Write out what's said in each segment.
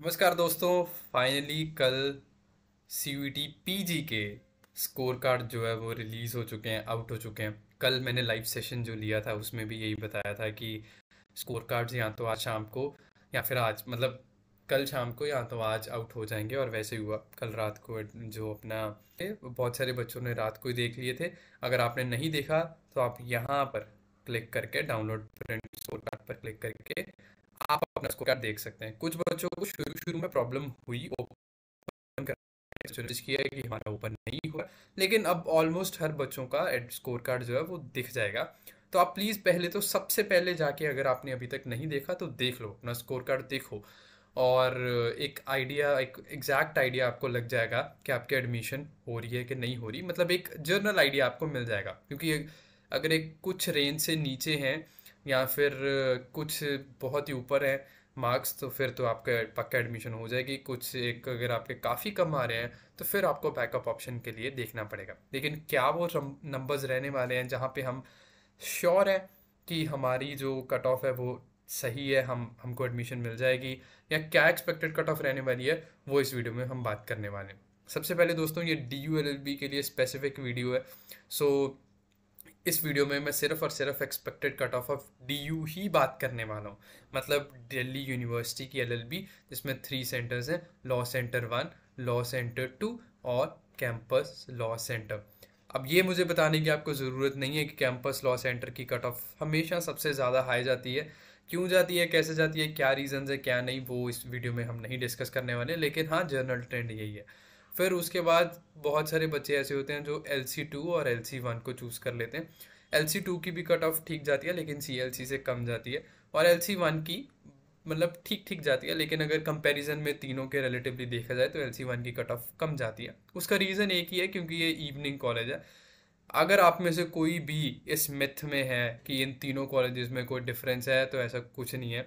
नमस्कार दोस्तों फाइनली कल C U T P G के स्कोर कार्ड जो है वो रिलीज़ हो चुके हैं आउट हो चुके हैं कल मैंने लाइव सेशन जो लिया था उसमें भी यही बताया था कि स्कोर कार्ड्स या तो आज शाम को या फिर आज मतलब कल शाम को या तो आज आउट हो जाएंगे और वैसे ही हुआ कल रात को जो अपना बहुत सारे बच्चों ने रात को ही देख लिए थे अगर आपने नहीं देखा तो आप यहाँ पर क्लिक करके डाउनलोड प्रिंट स्कोर कार्ड पर क्लिक करके आप अपना स्कोर कार्ड देख सकते हैं कुछ बच्चों को शुरू शुरू में प्रॉब्लम हुई ओपन करने किया है कि हमारा ओपन नहीं हुआ लेकिन अब ऑलमोस्ट हर बच्चों का स्कोर कार्ड जो है वो दिख जाएगा तो आप प्लीज़ पहले तो सबसे पहले जाके अगर आपने अभी तक नहीं देखा तो देख लो अपना स्कोर कार्ड देखो और एक आइडिया एक एग्जैक्ट आइडिया आपको लग जाएगा कि आपकी एडमिशन हो रही है कि नहीं हो रही मतलब एक जर्नल आइडिया आपको मिल जाएगा क्योंकि अगर एक कुछ रेंज से नीचे हैं या फिर कुछ बहुत ही ऊपर है मार्क्स तो फिर तो आपका पक्का एडमिशन हो जाएगी कुछ एक अगर आपके काफ़ी कम आ रहे हैं तो फिर आपको बैकअप ऑप्शन के लिए देखना पड़ेगा लेकिन क्या वो नंबर्स रहने वाले हैं जहाँ पे हम श्योर हैं कि हमारी जो कट ऑफ है वो सही है हम हमको एडमिशन मिल जाएगी या क्या एक्सपेक्टेड कट ऑफ रहने वाली है वो इस वीडियो में हम बात करने वाले हैं सबसे पहले दोस्तों ये D U L L B के लिए स्पेसिफिक वीडियो है सो so, इस वीडियो में मैं सिर्फ और सिर्फ expected cut off of D U ही बात करने वाला हूँ मतलब दिल्ली यूनिवर्सिटी की एलएलबी जिसमें थ्री सेंटर्स हैं law centre one law centre two और कैंपस लॉ सेंटर अब ये मुझे बताने की आपको ज़रूरत नहीं है कि कैंपस लॉ सेंटर की कट ऑफ हमेशा सबसे ज़्यादा हाई जाती है क्यों जाती है कैसे जाती है क्या रीज़न्स है क्या नहीं वो इस वीडियो में हम नहीं डिस्कस करने वाले लेकिन हाँ जर्नल ट्रेंड यही है फिर उसके बाद बहुत सारे बच्चे ऐसे होते हैं जो एल सी टू और एल सी वन को चूज़ कर लेते हैं एल सी टू की भी कट ऑफ ठीक जाती है लेकिन सी एल सी से कम जाती है और एल सी वन की मतलब ठीक ठीक जाती है लेकिन अगर कंपैरिजन में तीनों के रिलेटिवली देखा जाए तो एल सी वन की कट ऑफ कम जाती है उसका रीज़न एक ही है क्योंकि ये इवनिंग कॉलेज है अगर आप में से कोई भी इस मिथ में है कि इन तीनों कॉलेजेस में कोई डिफरेंस है तो ऐसा कुछ नहीं है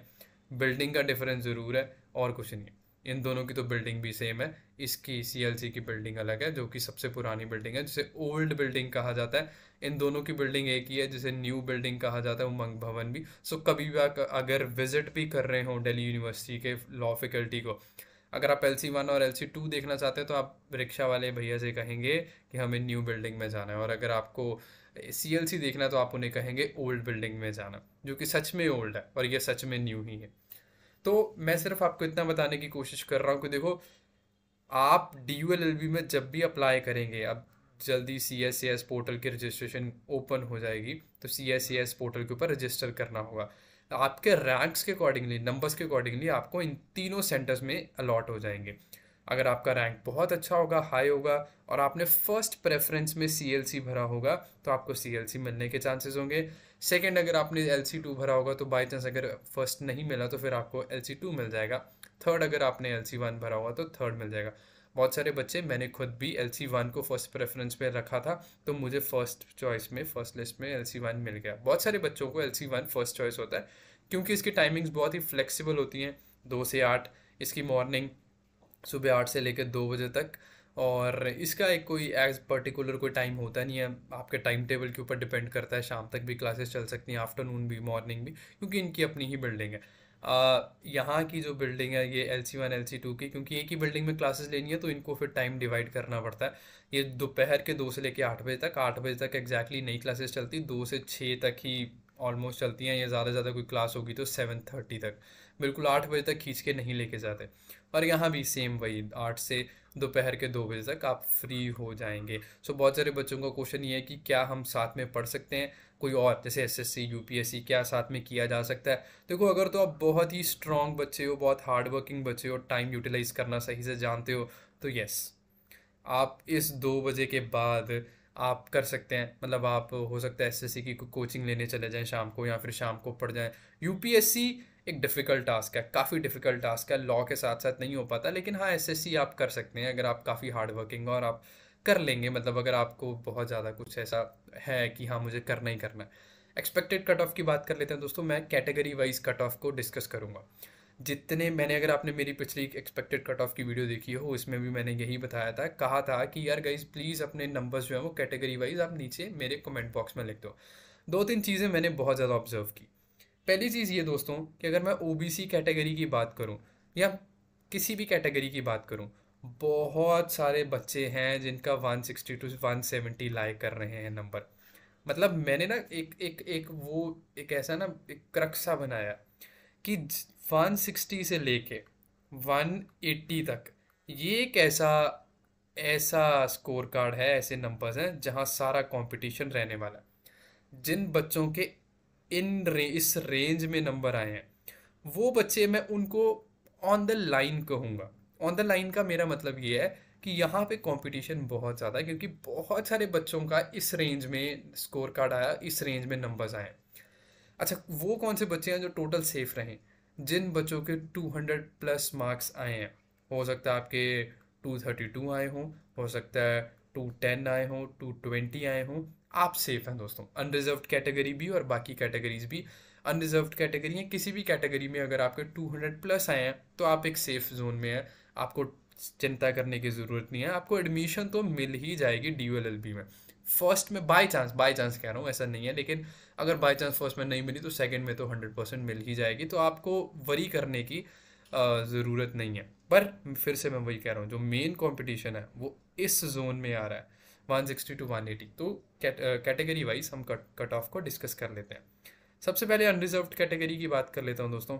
बिल्डिंग का डिफरेंस ज़रूर है और कुछ नहीं है इन दोनों की तो बिल्डिंग भी सेम है इसकी सी की बिल्डिंग अलग है जो कि सबसे पुरानी बिल्डिंग है जिसे ओल्ड बिल्डिंग कहा जाता है इन दोनों की बिल्डिंग एक ही है जिसे न्यू बिल्डिंग कहा जाता है उमंग भवन भी सो कभी भी अगर विजिट भी कर रहे हो दिल्ली यूनिवर्सिटी के लॉ फैकल्टी को अगर आप एल सी वन और एल सी टू देखना चाहते हैं तो आप रिक्शा वाले भैया से कहेंगे कि हमें न्यू बिल्डिंग में जाना है और अगर आपको सी एल सी देखना है तो आप उन्हें कहेंगे ओल्ड बिल्डिंग में जाना जो कि सच में ओल्ड है और ये सच में न्यू ही है तो मैं सिर्फ आपको इतना बताने की कोशिश कर रहा हूँ कि देखो आप D U L L B में जब भी अप्लाई करेंगे अब जल्दी C S C S portal की रजिस्ट्रेशन ओपन हो जाएगी तो C S C S portal के ऊपर रजिस्टर करना होगा आपके रैंक्स के अकॉर्डिंगली नंबर्स के अकॉर्डिंगली आपको इन तीनों सेंटर्स में अलॉट हो जाएंगे अगर आपका रैंक बहुत अच्छा होगा हाई होगा और आपने फर्स्ट प्रेफरेंस में सी भरा होगा तो आपको सी मिलने के चांसेस होंगे सेकेंड अगर आपने एल सी टू भरा होगा तो बाई चांस अगर फर्स्ट नहीं मिला तो फिर आपको एल सी टू मिल जाएगा थर्ड अगर आपने एल सी वन भरा हुआ तो थर्ड मिल जाएगा बहुत सारे बच्चे मैंने खुद भी एल सी वन को फर्स्ट प्रेफरेंस पे रखा था तो मुझे फर्स्ट चॉइस में फर्स्ट लिस्ट में एल सी वन मिल गया बहुत सारे बच्चों को L C one first choice होता है क्योंकि इसकी टाइमिंग्स बहुत ही फ्लेक्सिबल होती हैं दो से आठ इसकी मॉर्निंग सुबह आठ से लेकर दो बजे तक और इसका एक कोई एज पर्टिकुलर कोई टाइम होता नहीं है आपके टाइम टेबल के ऊपर डिपेंड करता है शाम तक भी क्लासेस चल सकती हैं आफ्टरनून भी मॉर्निंग भी क्योंकि इनकी अपनी ही बिल्डिंग है यहाँ की जो बिल्डिंग है ये L C one L C two की क्योंकि एक ही बिल्डिंग में क्लासेस लेनी है तो इनको फिर टाइम डिवाइड करना पड़ता है ये दोपहर के दो से लेके आठ बजे तक आठ बजे तक एग्जैक्टली नई क्लासेस चलती दो से छः तक ही ऑलमोस्ट चलती हैं या ज़्यादा से ज़्यादा कोई क्लास होगी तो सेवन थर्टी तक बिल्कुल आठ बजे तक खींच के नहीं लेके जाते और यहाँ भी सेम वही आठ से दोपहर के दो बजे तक आप फ्री हो जाएंगे सो बहुत सारे बच्चों का क्वेश्चन ये है कि क्या हम साथ में पढ़ सकते हैं कोई और जैसे एसएससी यूपीएससी क्या साथ में किया जा सकता है देखो अगर तो आप बहुत ही स्ट्रॉन्ग बच्चे हो बहुत हार्ड वर्किंग बच्चे हो टाइम यूटिलाइज करना सही से जानते हो तो येस आप इस दो बजे के बाद आप कर सकते हैं मतलब आप हो सकता है एसएससी की कोचिंग लेने चले जाएं शाम को या फिर शाम को पढ़ जाएं यूपीएससी एक डिफ़िकल्ट टास्क है काफ़ी डिफ़िकल्ट टास्क है लॉ के साथ साथ नहीं हो पाता लेकिन हाँ एस आप कर सकते हैं अगर आप काफ़ी हार्ड वर्किंग और आप कर लेंगे मतलब अगर आपको बहुत ज़्यादा कुछ ऐसा है कि हाँ मुझे करना ही करना है एक्सपेक्टेड कट ऑफ की बात कर लेते हैं दोस्तों मैं कैटेगरी वाइज कट ऑफ को डिस्कस करूँगा जितने मैंने अगर आपने मेरी पिछली एक्सपेक्टेड कट ऑफ की वीडियो देखी हो उसमें भी मैंने यही बताया था कहा था कि यार गाइज प्लीज़ अपने नंबर्स जो हैं वो कैटेगरी वाइज आप नीचे मेरे कमेंट बॉक्स में लिख दो दो तीन चीज़ें मैंने बहुत ज़्यादा ऑब्जर्व की पहली चीज़ ये दोस्तों कि अगर मैं ओ कैटेगरी की बात करूँ या किसी भी कैटेगरी की बात करूँ बहुत सारे बच्चे हैं जिनका 160 टू वन सेवेंटी लाइक कर रहे हैं नंबर मतलब मैंने ना एक एक एक वो एक ऐसा ना एक क्रक्सा बनाया कि 160 से लेके 180 तक ये एक ऐसा ऐसा स्कोर कार्ड है ऐसे नंबर्स हैं जहाँ सारा कंपटीशन रहने वाला है जिन बच्चों के इन रे इस रेंज में नंबर आए हैं वो बच्चे मैं उनको ऑन द लाइन कहूँगा ऑन द लाइन का मेरा मतलब ये है कि यहाँ पे कंपटीशन बहुत ज़्यादा है क्योंकि बहुत सारे बच्चों का इस रेंज में स्कोर कार्ड आया इस रेंज में नंबर्स आए अच्छा वो कौन से बच्चे हैं जो टोटल सेफ रहे जिन बच्चों के 200 प्लस मार्क्स आए हैं हो सकता है आपके 232 आए हों हो सकता है 210 आए हों 220 आए हों आप सेफ हैं दोस्तों अनरिजर्व कैटेगरी भी और बाकी कैटेगरीज भी अनरिजर्व कैटेगरी है किसी भी कैटेगरी में अगर आपके 200 प्लस आए हैं तो आप एक सेफ जोन में हैं आपको चिंता करने की ज़रूरत नहीं है आपको एडमिशन तो मिल ही जाएगी डी में फर्स्ट में बाई चांस बाई चांस कह रहा हूँ ऐसा नहीं है लेकिन अगर बाई चांस फर्स्ट में नहीं मिली तो सेकंड में तो हंड्रेड परसेंट मिल ही जाएगी तो आपको वरी करने की ज़रूरत नहीं है पर फिर से मैं वही कह रहा हूँ जो मेन कंपटीशन है वो इस जोन में आ रहा है 160 टू 180 तो कैटेगरी वाइज uh, हम कट कट ऑफ को डिस्कस कर लेते हैं सबसे पहले अनरिजर्व कैटेगरी की बात कर लेता हूँ दोस्तों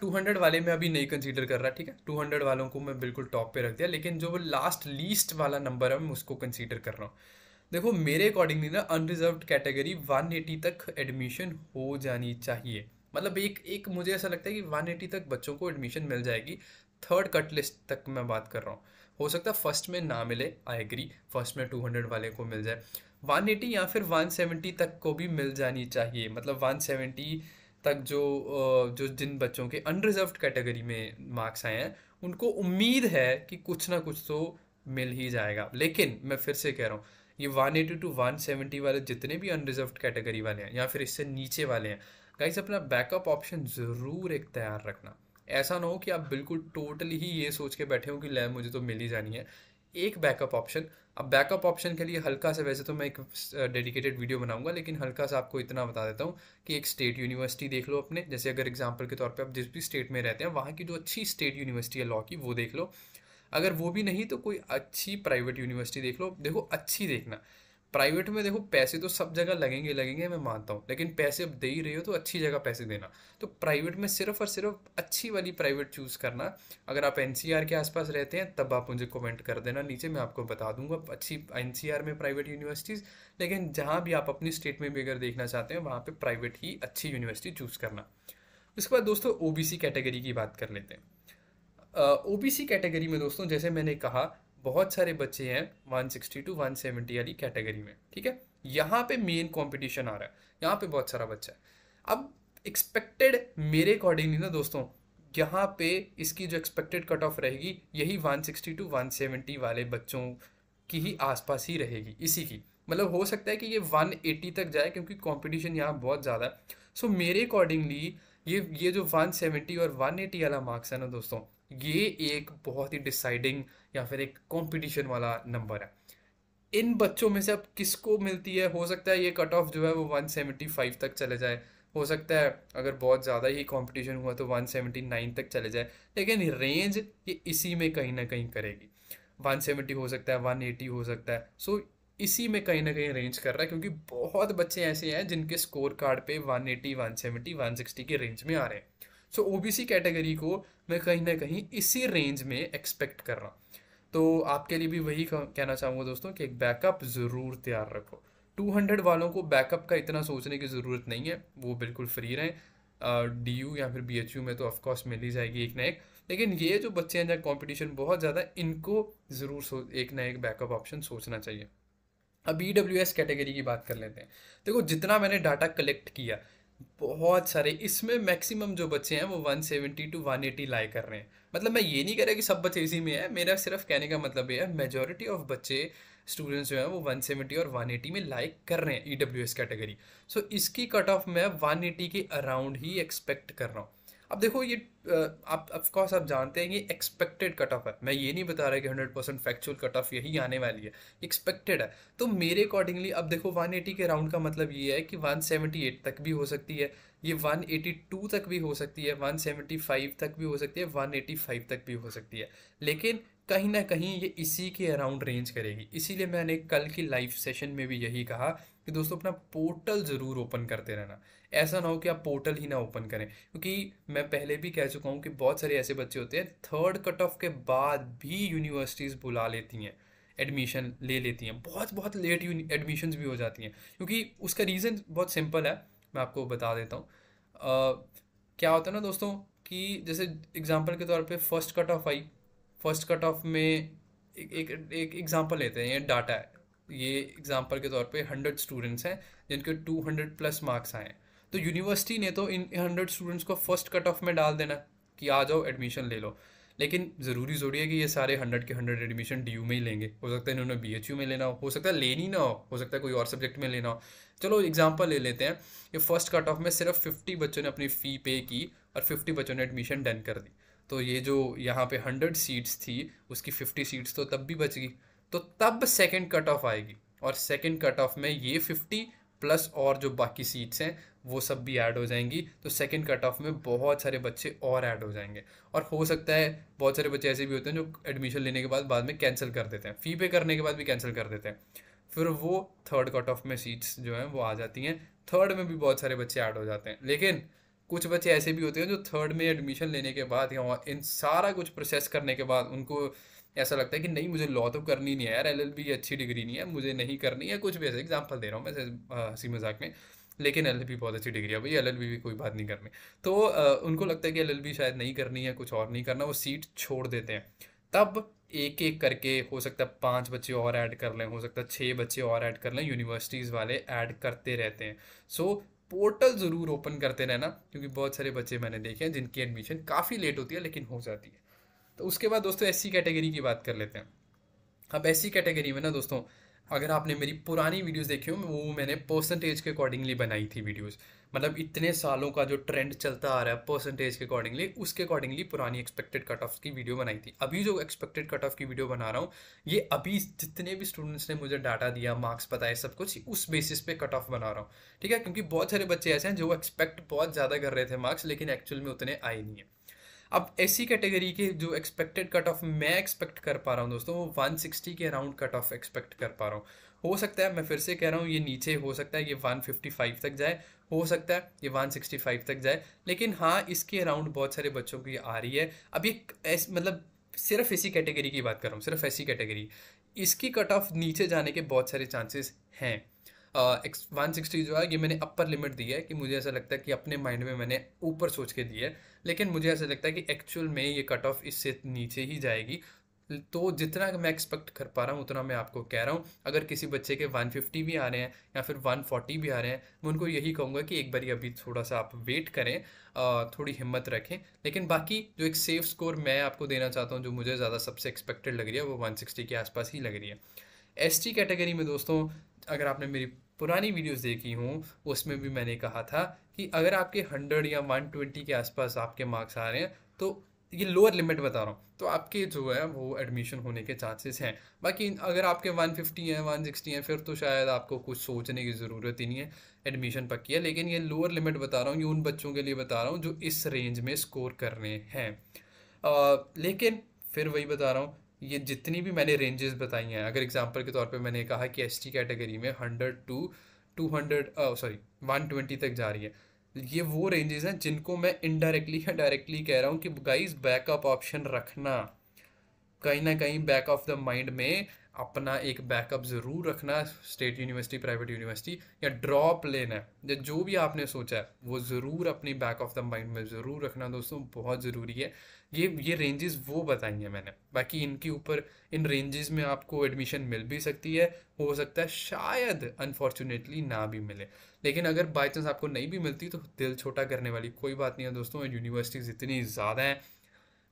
टू uh, हंड्रेड वाले में अभी नहीं कंसीडर कर रहा ठीक है टू हंड्रेड वालों को मैं बिल्कुल टॉप पे रख दिया लेकिन जो वो लास्ट लीस्ट वाला नंबर है मैं उसको कंसीडर कर रहा हूँ देखो मेरे अकॉर्डिंगली ना अनरिजर्व कैटेगरी वन एटी तक एडमिशन हो जानी चाहिए मतलब एक एक मुझे ऐसा लगता है कि वन एटी तक बच्चों को एडमिशन मिल जाएगी थर्ड कट लिस्ट तक मैं बात कर रहा हूँ हो सकता है फर्स्ट में ना मिले आई एग्री फर्स्ट में 200 वाले को मिल जाए 180 या फिर 170 तक को भी मिल जानी चाहिए मतलब 170 तक जो जो जिन बच्चों के अनरिजर्व कैटेगरी में मार्क्स आए हैं उनको उम्मीद है कि कुछ ना कुछ तो मिल ही जाएगा लेकिन मैं फिर से कह रहा हूँ ये 180 टू 170 वाले जितने भी अनरिजर्व कैटेगरी वाले हैं या फिर इससे नीचे वाले हैं गाइस अपना बैकअप ऑप्शन ज़रूर एक तैयार रखना ऐसा ना हो कि आप बिल्कुल टोटली ही ये सोच के बैठे हो कि लैब मुझे तो मिल ही जानी है एक बैकअप ऑप्शन अब बैकअप ऑप्शन के लिए हल्का से वैसे तो मैं एक डेडिकेटेड वीडियो बनाऊंगा लेकिन हल्का सा आपको इतना बता देता हूँ कि एक स्टेट यूनिवर्सिटी देख लो अपने जैसे अगर एग्जाम्पल के तौर पर आप जिस भी स्टेट में रहते हैं वहाँ की जो अच्छी स्टेट यूनिवर्सिटी है लॉ की वो देख लो अगर वो भी नहीं तो कोई अच्छी प्राइवेट यूनिवर्सिटी देख लो देखो अच्छी देखना प्राइवेट में देखो पैसे तो सब जगह लगेंगे लगेंगे मैं मानता हूँ लेकिन पैसे अब दे ही रहे हो तो अच्छी जगह पैसे देना तो प्राइवेट में सिर्फ और सिर्फ अच्छी वाली प्राइवेट चूज़ करना अगर आप एन के आसपास रहते हैं तब आप मुझे कमेंट कर देना नीचे मैं आपको बता दूंगा अच्छी एन में प्राइवेट यूनिवर्सिटीज़ लेकिन जहाँ भी आप अपनी स्टेट में भी अगर देखना चाहते हैं वहाँ पर प्राइवेट ही अच्छी यूनिवर्सिटी चूज़ करना उसके बाद दोस्तों ओ कैटेगरी की बात कर लेते हैं ओ कैटेगरी में दोस्तों जैसे मैंने कहा बहुत सारे बच्चे हैं 160 टू 170 वाली कैटेगरी में ठीक है यहाँ पे मेन कंपटीशन आ रहा है यहाँ पे बहुत सारा बच्चा है अब एक्सपेक्टेड मेरे अकॉर्डिंगली ना दोस्तों यहाँ पे इसकी जो एक्सपेक्टेड कट ऑफ रहेगी यही 160 टू 170 वाले बच्चों की ही आसपास ही रहेगी इसी की मतलब हो सकता है कि ये 180 तक जाए क्योंकि कंपटीशन यहाँ बहुत ज़्यादा है सो so, मेरे अकॉर्डिंगली ये ये जो 170 और 180 वाला मार्क्स है ना दोस्तों ये एक बहुत ही डिसाइडिंग या फिर एक कंपटीशन वाला नंबर है इन बच्चों में से अब किसको मिलती है हो सकता है ये कट ऑफ जो है वो 175 तक चले जाए हो सकता है अगर बहुत ज़्यादा ही कंपटीशन हुआ तो 179 तक चले जाए लेकिन रेंज ये इसी में कहीं ना कहीं करेगी 170 हो सकता है 180 हो सकता है सो इसी में कहीं ना कहीं रेंज कर रहा है क्योंकि बहुत बच्चे ऐसे हैं जिनके स्कोर कार्ड पे 180, 170, 160 के रेंज में आ रहे हैं सो ओ कैटेगरी को मैं कहीं ना कहीं इसी रेंज में एक्सपेक्ट कर रहा हूँ तो आपके लिए भी वही कहना चाहूँगा दोस्तों कि एक बैकअप ज़रूर तैयार रखो 200 वालों को बैकअप का इतना सोचने की ज़रूरत नहीं है वो बिल्कुल फ्री रहें डी यू या फिर बी एच यू में तो ऑफकोर्स मिल ही जाएगी एक ना एक लेकिन ये जो बच्चे हैं जहाँ कॉम्पिटिशन बहुत ज़्यादा इनको ज़रूर सोच एक ना एक बैकअप ऑप्शन सोचना चाहिए अब ई डब्ल्यू एस कैटेगरी की बात कर लेते हैं देखो जितना मैंने डाटा कलेक्ट किया बहुत सारे इसमें मैक्सिमम जो बच्चे हैं वो 170 टू 180 लाई कर रहे हैं मतलब मैं ये नहीं कह रहा कि सब बच्चे इसी में है मेरा सिर्फ कहने का मतलब ये है मेजोरिटी ऑफ बच्चे स्टूडेंट्स जो हैं वो 170 और 180 में लाइक कर रहे हैं ई एस कैटेगरी सो इसकी कट ऑफ मैं 180 के अराउंड ही एक्सपेक्ट कर रहा हूँ अब देखो ये आप ऑफकोर्स आप जानते हैं ये एक्सपेक्टेड कट ऑफ है मैं ये नहीं बता रहा कि hundred percent factual cut off यही आने वाली है एक्सपेक्टेड है तो मेरे अकॉर्डिंगली अब देखो 180 के राउंड का मतलब ये है कि 178 तक भी हो सकती है ये 182 तक भी हो सकती है 175 तक भी हो सकती है 185 तक भी हो सकती है लेकिन कहीं ना कहीं ये इसी के अराउंड रेंज करेगी इसीलिए मैंने कल की लाइव सेशन में भी यही कहा कि दोस्तों अपना पोर्टल ज़रूर ओपन करते रहना ऐसा ना हो कि आप पोर्टल ही ना ओपन करें क्योंकि मैं पहले भी कह चुका हूँ कि बहुत सारे ऐसे बच्चे होते हैं थर्ड कट ऑफ के बाद भी यूनिवर्सिटीज़ बुला लेती हैं एडमिशन ले लेती हैं बहुत बहुत लेट एडमिशन भी हो जाती हैं क्योंकि उसका रीज़न बहुत सिंपल है मैं आपको बता देता हूँ क्या होता है ना दोस्तों कि जैसे एग्जाम्पल के तौर पर फर्स्ट कट ऑफ आई फर्स्ट कट ऑफ में एक एक एग्जाम्पल लेते हैं ये डाटा है ये एग्ज़ाम्पल के तौर पे हंड्रेड स्टूडेंट्स हैं जिनके टू हंड्रेड प्लस मार्क्स आए तो यूनिवर्सिटी ने तो इन हंड्रेड स्टूडेंट्स को फर्स्ट कट ऑफ में डाल देना कि आ जाओ एडमिशन ले लो लेकिन ज़रूरी ज़रूरी है कि ये सारे हंड्रेड के हंड्रेड एडमिशन डी में ही लेंगे हो सकता है इन्होंने बी में लेना हो हो सकता है लेनी ना हो हो सकता है कोई और सब्जेक्ट में लेना हो चलो एग्जाम्पल ले लेते हैं कि फर्स्ट कट ऑफ में सिर्फ फिफ्टी बच्चों ने अपनी फ़ी पे की और फिफ्टी बच्चों ने एडमिशन डन कर दी तो ये जो यहाँ पे हंड्रेड सीट्स थी उसकी फिफ्टी सीट्स तो तब भी बच गई तो तब सेकेंड कट ऑफ आएगी और सेकेंड कट ऑफ में ये फिफ्टी प्लस और जो बाकी सीट्स हैं वो सब भी ऐड हो जाएंगी तो सेकंड कट ऑफ में बहुत सारे बच्चे और ऐड हो जाएंगे और हो सकता है बहुत सारे बच्चे ऐसे भी होते हैं जो एडमिशन लेने के बाद बाद में कैंसिल कर देते हैं फ़ी पे करने के बाद भी कैंसिल कर देते हैं फिर वो थर्ड कट ऑफ में सीट्स जो हैं वो आ जाती हैं थर्ड में भी बहुत सारे बच्चे ऐड हो जाते हैं लेकिन कुछ बच्चे ऐसे भी होते हैं जो थर्ड में एडमिशन लेने के बाद या इन सारा कुछ प्रोसेस करने के बाद उनको ऐसा लगता है कि नहीं मुझे लॉ तो करनी नहीं है यार एल अच्छी डिग्री नहीं है मुझे नहीं करनी है कुछ भी ऐसे एग्जाम्पल दे रहा हूँ मैं हंसी मजाक में लेकिन एल बहुत अच्छी डिग्री है भाई एल भी कोई बात नहीं करनी तो उनको लगता है कि एल शायद नहीं करनी है कुछ और नहीं करना वो सीट छोड़ देते हैं तब एक एक करके हो सकता है पाँच बच्चे और ऐड कर लें हो सकता है छः बच्चे और ऐड कर लें यूनिवर्सिटीज़ वाले ऐड करते रहते हैं सो so, पोर्टल ज़रूर ओपन करते रहना क्योंकि बहुत सारे बच्चे मैंने देखे हैं जिनकी एडमिशन काफ़ी लेट होती है लेकिन हो जाती है तो उसके बाद दोस्तों एस कैटेगरी की बात कर लेते हैं अब एस कैटेगरी में ना दोस्तों अगर आपने मेरी पुरानी वीडियोस देखी हो वो मैंने परसेंटेज के अकॉर्डिंगली बनाई थी वीडियोस मतलब इतने सालों का जो ट्रेंड चलता आ रहा है परसेंटेज के अकॉर्डिंगली उसके अकॉर्डिंगली पुरानी एक्सपेक्टेड कट ऑफ की वीडियो बनाई थी अभी जो एक्सपेक्टेड कट ऑफ की वीडियो बना रहा हूँ ये अभी जितने भी स्टूडेंट्स ने मुझे डाटा दिया मार्क्स बताए सब कुछ उस बेसिस पे कट ऑफ बना रहा हूँ ठीक है क्योंकि बहुत सारे बच्चे ऐसे हैं जो एक्सपेक्ट बहुत ज़्यादा कर रहे थे मार्क्स लेकिन एक्चुअल में उतने आए नहीं है अब ऐसी कैटेगरी के जो एक्सपेक्टेड कट ऑफ मैं एक्सपेक्ट कर पा रहा हूँ दोस्तों वो सिक्सटी के अराउंड कट ऑफ एक्सपेक्ट कर पा रहा हूँ हो सकता है मैं फिर से कह रहा हूँ ये नीचे हो सकता है ये 155 तक जाए हो सकता है ये 165 तक जाए लेकिन हाँ इसके अराउंड बहुत सारे बच्चों की आ रही है अब ये मतलब सिर्फ इसी कैटेगरी की बात कर रहा हूँ सिर्फ ऐसी कैटेगरी इसकी कट ऑफ नीचे जाने के बहुत सारे चांसेस हैं वन uh, सिक्सटी जो है ये मैंने अपर लिमिट दी है कि मुझे ऐसा लगता है कि अपने माइंड में मैंने ऊपर सोच के दी है लेकिन मुझे ऐसा लगता है कि एक्चुअल में ये कट ऑफ इससे नीचे ही जाएगी तो जितना मैं एक्सपेक्ट कर पा रहा हूँ उतना मैं आपको कह रहा हूँ अगर किसी बच्चे के 150 भी आ रहे हैं या फिर 140 भी आ रहे हैं मैं उनको यही कहूँगा कि एक बारी अभी थोड़ा सा आप वेट करें थोड़ी हिम्मत रखें लेकिन बाकी जो एक सेफ स्कोर मैं आपको देना चाहता हूँ जो मुझे ज़्यादा सबसे एक्सपेक्टेड लग रही है वो वन के आसपास ही लग रही है एस कैटेगरी में दोस्तों अगर आपने मेरी पुरानी वीडियोस देखी हूँ उसमें भी मैंने कहा था कि अगर आपके 100 या 120 के आसपास आपके मार्क्स आ रहे हैं तो ये लोअर लिमिट बता रहा हूँ तो आपके जो है वो एडमिशन होने के चांसेस हैं बाकी अगर आपके 150 हैं 160 हैं फिर तो शायद आपको कुछ सोचने की ज़रूरत ही नहीं है एडमिशन पक्की है लेकिन ये लोअर लिमिट बता रहा हूँ ये उन बच्चों के लिए बता रहा हूँ जो इस रेंज में स्कोर कर रहे हैं लेकिन फिर वही बता रहा हूँ ये जितनी भी मैंने रेंजेस बताई हैं अगर एग्जांपल के तौर पे मैंने कहा कि एसटी कैटेगरी में hundred to two hundred sorry one twenty तक जा रही है ये वो रेंजेस हैं जिनको मैं इनडायरेक्टली या डायरेक्टली कह रहा हूँ कि गाइज बैकअप ऑप्शन रखना कहीं ना कहीं बैक ऑफ द माइंड में अपना एक बैकअप ज़रूर रखना स्टेट यूनिवर्सिटी प्राइवेट यूनिवर्सिटी या ड्रॉप लेना है या जो भी आपने सोचा है वो ज़रूर अपनी बैक ऑफ द माइंड में ज़रूर रखना दोस्तों बहुत ज़रूरी है ये ये रेंजेस वो बताई हैं मैंने बाकी इनके ऊपर इन रेंजेस में आपको एडमिशन मिल भी सकती है हो सकता है शायद अनफॉर्चुनेटली ना भी मिले लेकिन अगर बाई चांस आपको नहीं भी मिलती तो दिल छोटा करने वाली कोई बात नहीं है दोस्तों यूनिवर्सिटीज़ इतनी ज़्यादा हैं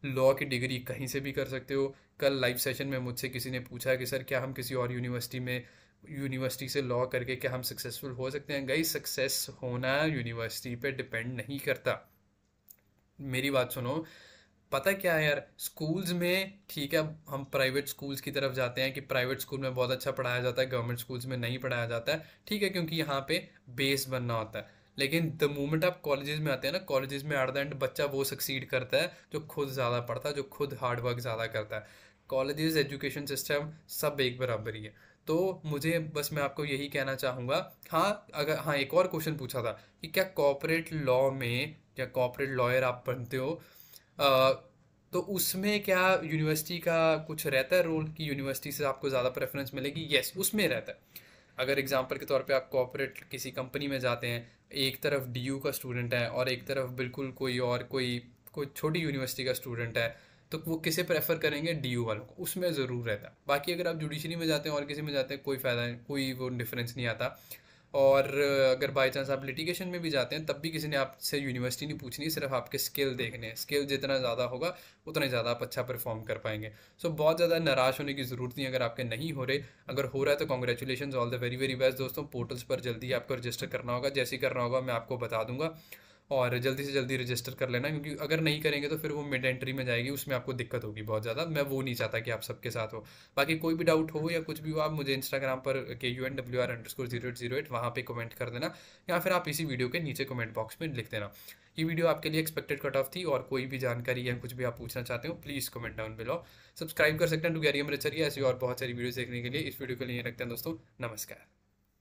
लॉ की डिग्री कहीं से भी कर सकते हो कल लाइव सेशन में मुझसे किसी ने पूछा कि सर क्या हम किसी और यूनिवर्सिटी में यूनिवर्सिटी से लॉ करके क्या हम सक्सेसफुल हो सकते हैं गई सक्सेस होना यूनिवर्सिटी पे डिपेंड नहीं करता मेरी बात सुनो पता क्या है यार स्कूल्स में ठीक है हम प्राइवेट स्कूल्स की तरफ जाते हैं कि प्राइवेट स्कूल में बहुत अच्छा पढ़ाया जाता है गवर्नमेंट स्कूल्स में नहीं पढ़ाया जाता है ठीक है क्योंकि यहाँ पे बेस बनना होता है लेकिन द मोमेंट आप कॉलेजेस में आते हैं ना कॉलेजेस में एट द एंड बच्चा वो सक्सीड करता है जो खुद ज़्यादा पढ़ता है जो खुद हार्डवर्क ज़्यादा करता है कॉलेजेस एजुकेशन सिस्टम सब एक बराबर ही है तो मुझे बस मैं आपको यही कहना चाहूँगा हाँ अगर हाँ एक और क्वेश्चन पूछा था कि क्या कॉपरेट लॉ में या कॉपरेट लॉयर आप बनते हो आ, तो उसमें क्या यूनिवर्सिटी का कुछ रहता है रोल कि यूनिवर्सिटी से आपको ज़्यादा प्रेफरेंस मिलेगी येस उसमें रहता है अगर एग्ज़ाम्पल के तौर पे आप कॉपरेट किसी कंपनी में जाते हैं एक तरफ डी का स्टूडेंट है और एक तरफ बिल्कुल कोई और कोई कोई छोटी यूनिवर्सिटी का स्टूडेंट है तो वो किसे प्रेफर करेंगे डी वालों को उसमें ज़रूर रहता है बाकी अगर आप जुडिशरी में जाते हैं और किसी में जाते हैं कोई फ़ायदा नहीं कोई वो डिफरेंस नहीं आता और अगर बाई चांस आप लिटिगेशन में भी जाते हैं तब भी किसी ने आपसे यूनिवर्सिटी नहीं पूछनी सिर्फ आपके स्किल देखने हैं स्किल जितना ज़्यादा होगा उतना ज़्यादा आप अच्छा परफॉर्म कर पाएंगे सो so, बहुत ज़्यादा निराश होने की ज़रूरत नहीं अगर आपके नहीं हो रहे अगर हो रहा है तो congratulation all the very very best दोस्तों पोर्टल्स पर जल्दी आपको रजिस्टर करना होगा जैसे ही करना होगा मैं आपको बता दूंगा और जल्दी से जल्दी रजिस्टर कर लेना क्योंकि अगर नहीं करेंगे तो फिर वो मिड एंट्री में जाएगी उसमें आपको दिक्कत होगी बहुत ज़्यादा मैं वो नहीं चाहता कि आप सबके साथ हो बाकी कोई भी डाउट हो या कुछ भी हो आप मुझे इंस्टाग्राम पर K U N W R underscore zero eight zero eight वहाँ पर कमेंट कर देना या फिर आप इसी वीडियो के नीचे कमेंट बॉक्स में लिख देना ये वीडियो आपके लिए एक्सपेक्टेड कट ऑफ थी और कोई भी जानकारी या कुछ भी आप पूछना चाहते हो please comment down below subscribe कर सकते हैं टू गैरियम रचरिया ऐसी और बहुत सारी वीडियो देखने के लिए इस वीडियो के लिए रखते हैं दोस्तों नमस्कार